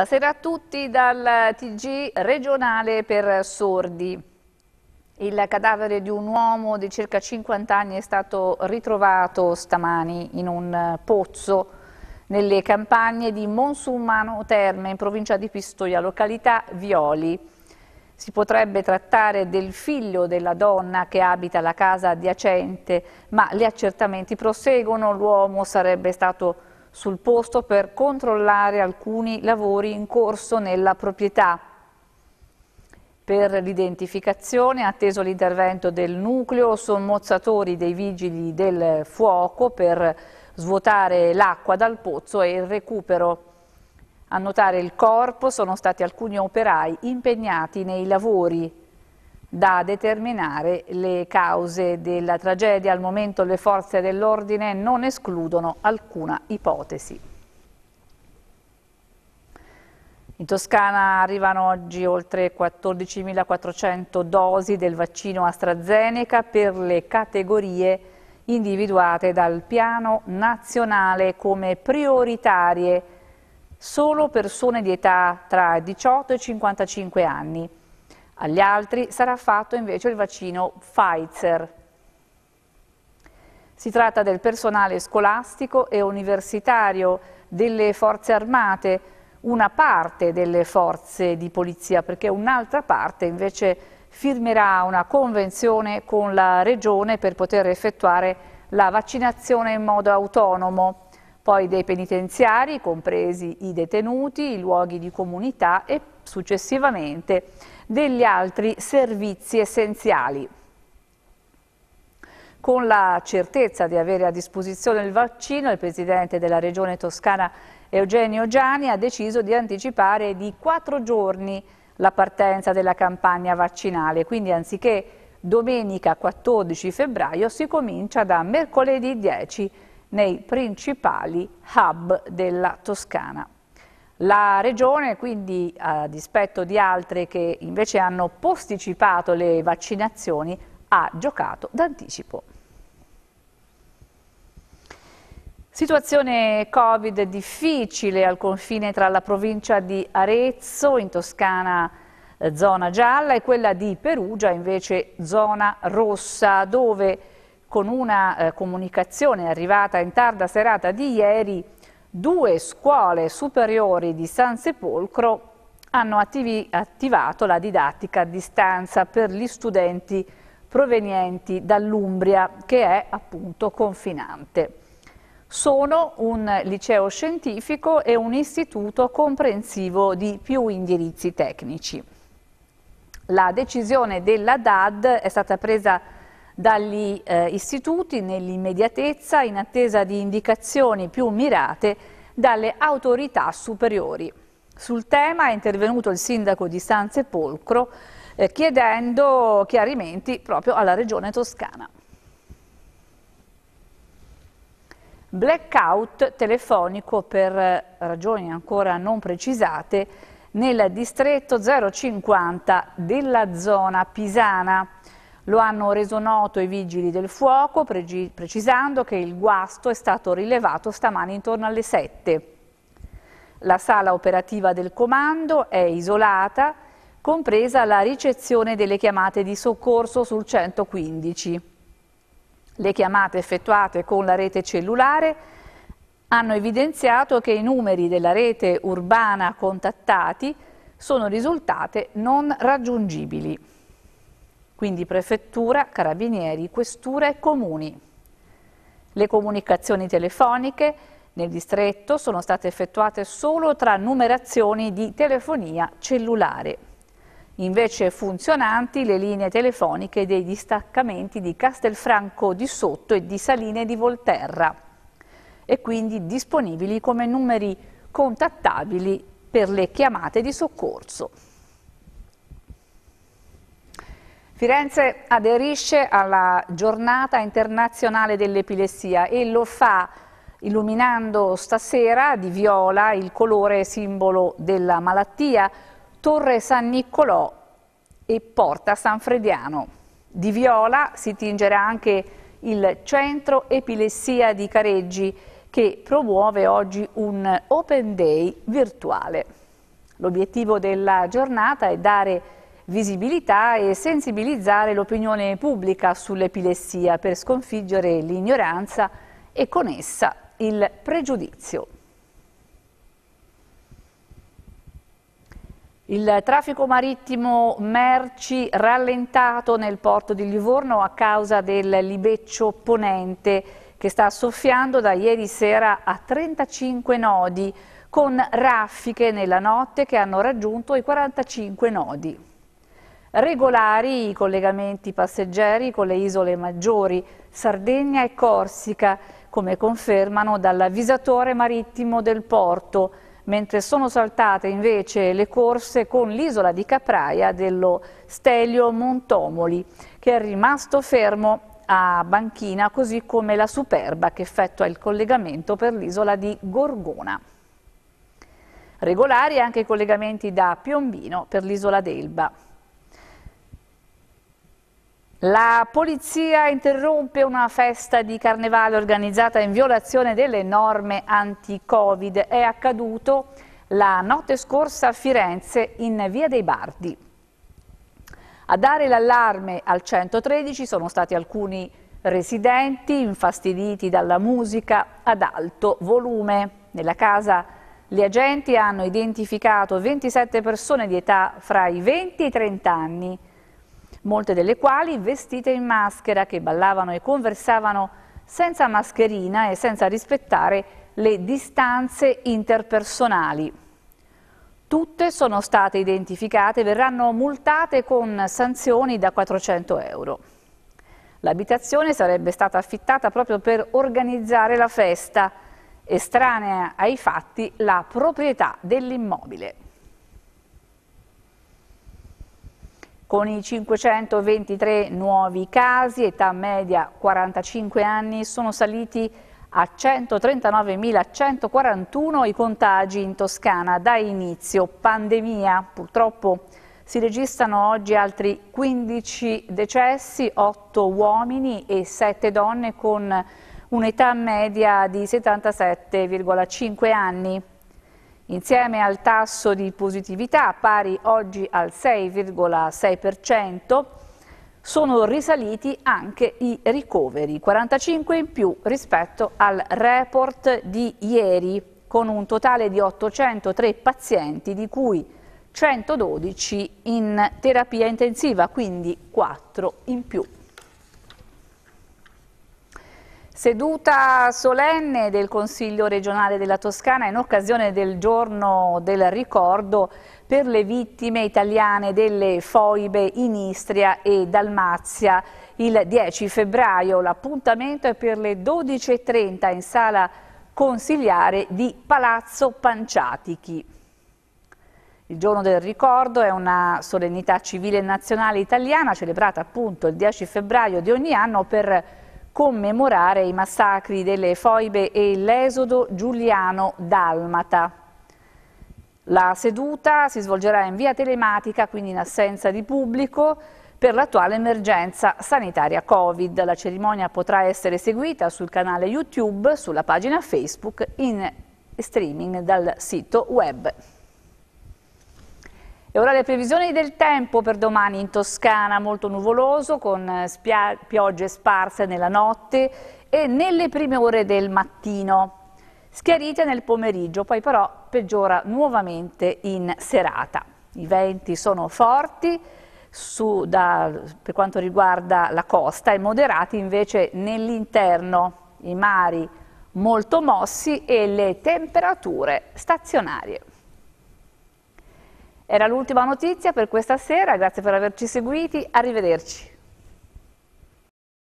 Buonasera a tutti dal TG regionale per sordi. Il cadavere di un uomo di circa 50 anni è stato ritrovato stamani in un pozzo nelle campagne di Monsumano Terme in provincia di Pistoia, località Violi. Si potrebbe trattare del figlio della donna che abita la casa adiacente, ma gli accertamenti proseguono. L'uomo sarebbe stato sul posto per controllare alcuni lavori in corso nella proprietà. Per l'identificazione atteso l'intervento del nucleo sommozzatori dei vigili del fuoco per svuotare l'acqua dal pozzo e il recupero. A notare il corpo sono stati alcuni operai impegnati nei lavori da determinare le cause della tragedia. Al momento le forze dell'ordine non escludono alcuna ipotesi. In Toscana arrivano oggi oltre 14.400 dosi del vaccino AstraZeneca per le categorie individuate dal piano nazionale come prioritarie solo persone di età tra 18 e 55 anni. Agli altri sarà fatto invece il vaccino Pfizer. Si tratta del personale scolastico e universitario, delle forze armate, una parte delle forze di polizia, perché un'altra parte invece firmerà una convenzione con la Regione per poter effettuare la vaccinazione in modo autonomo poi dei penitenziari, compresi i detenuti, i luoghi di comunità e successivamente degli altri servizi essenziali. Con la certezza di avere a disposizione il vaccino, il Presidente della Regione Toscana Eugenio Gianni ha deciso di anticipare di quattro giorni la partenza della campagna vaccinale, quindi anziché domenica 14 febbraio si comincia da mercoledì 10 febbraio nei principali hub della Toscana. La Regione, quindi, a dispetto di altre che invece hanno posticipato le vaccinazioni, ha giocato d'anticipo. Situazione Covid difficile al confine tra la provincia di Arezzo, in Toscana eh, zona gialla, e quella di Perugia, invece zona rossa, dove con una eh, comunicazione arrivata in tarda serata di ieri, due scuole superiori di San Sepolcro hanno attivi, attivato la didattica a distanza per gli studenti provenienti dall'Umbria, che è appunto confinante. Sono un liceo scientifico e un istituto comprensivo di più indirizzi tecnici. La decisione della DAD è stata presa dagli eh, istituti nell'immediatezza in attesa di indicazioni più mirate dalle autorità superiori. Sul tema è intervenuto il sindaco di San Sepolcro eh, chiedendo chiarimenti proprio alla regione toscana. Blackout telefonico per eh, ragioni ancora non precisate nel distretto 050 della zona pisana. Lo hanno reso noto i vigili del fuoco, precisando che il guasto è stato rilevato stamani intorno alle 7. La sala operativa del comando è isolata, compresa la ricezione delle chiamate di soccorso sul 115. Le chiamate effettuate con la rete cellulare hanno evidenziato che i numeri della rete urbana contattati sono risultate non raggiungibili quindi prefettura, carabinieri, questura e comuni. Le comunicazioni telefoniche nel distretto sono state effettuate solo tra numerazioni di telefonia cellulare. Invece funzionanti le linee telefoniche dei distaccamenti di Castelfranco di Sotto e di Saline di Volterra e quindi disponibili come numeri contattabili per le chiamate di soccorso. Firenze aderisce alla giornata internazionale dell'epilessia e lo fa illuminando stasera di viola il colore simbolo della malattia Torre San Niccolò e Porta San Frediano. Di viola si tingerà anche il Centro Epilessia di Careggi che promuove oggi un Open Day virtuale. L'obiettivo della giornata è dare visibilità e sensibilizzare l'opinione pubblica sull'epilessia per sconfiggere l'ignoranza e con essa il pregiudizio. Il traffico marittimo merci rallentato nel porto di Livorno a causa del libeccio ponente che sta soffiando da ieri sera a 35 nodi con raffiche nella notte che hanno raggiunto i 45 nodi. Regolari i collegamenti passeggeri con le isole maggiori, Sardegna e Corsica, come confermano dall'avvisatore marittimo del porto, mentre sono saltate invece le corse con l'isola di Capraia dello Stelio Montomoli, che è rimasto fermo a Banchina, così come la Superba che effettua il collegamento per l'isola di Gorgona. Regolari anche i collegamenti da Piombino per l'isola d'Elba. La polizia interrompe una festa di carnevale organizzata in violazione delle norme anti-Covid. È accaduto la notte scorsa a Firenze in Via dei Bardi. A dare l'allarme al 113 sono stati alcuni residenti infastiditi dalla musica ad alto volume. Nella casa gli agenti hanno identificato 27 persone di età fra i 20 e i 30 anni molte delle quali vestite in maschera, che ballavano e conversavano senza mascherina e senza rispettare le distanze interpersonali. Tutte sono state identificate e verranno multate con sanzioni da 400 euro. L'abitazione sarebbe stata affittata proprio per organizzare la festa, estranea ai fatti la proprietà dell'immobile. Con i 523 nuovi casi, età media 45 anni, sono saliti a 139.141 i contagi in Toscana da inizio pandemia. Purtroppo si registrano oggi altri 15 decessi, 8 uomini e 7 donne con un'età media di 77,5 anni. Insieme al tasso di positività, pari oggi al 6,6%, sono risaliti anche i ricoveri, 45 in più rispetto al report di ieri, con un totale di 803 pazienti, di cui 112 in terapia intensiva, quindi 4 in più. Seduta solenne del Consiglio regionale della Toscana in occasione del giorno del ricordo per le vittime italiane delle foibe in Istria e Dalmazia. Il 10 febbraio l'appuntamento è per le 12.30 in sala consigliare di Palazzo Panciatichi. Il giorno del ricordo è una solennità civile nazionale italiana celebrata appunto il 10 febbraio di ogni anno per commemorare i massacri delle foibe e l'esodo giuliano-dalmata. La seduta si svolgerà in via telematica, quindi in assenza di pubblico, per l'attuale emergenza sanitaria Covid. La cerimonia potrà essere seguita sul canale YouTube, sulla pagina Facebook, in streaming dal sito web. E ora le previsioni del tempo per domani in Toscana, molto nuvoloso, con eh, piogge sparse nella notte e nelle prime ore del mattino, schiarite nel pomeriggio, poi però peggiora nuovamente in serata. I venti sono forti su, da, per quanto riguarda la costa e moderati invece nell'interno, i mari molto mossi e le temperature stazionarie. Era l'ultima notizia per questa sera, grazie per averci seguiti, arrivederci.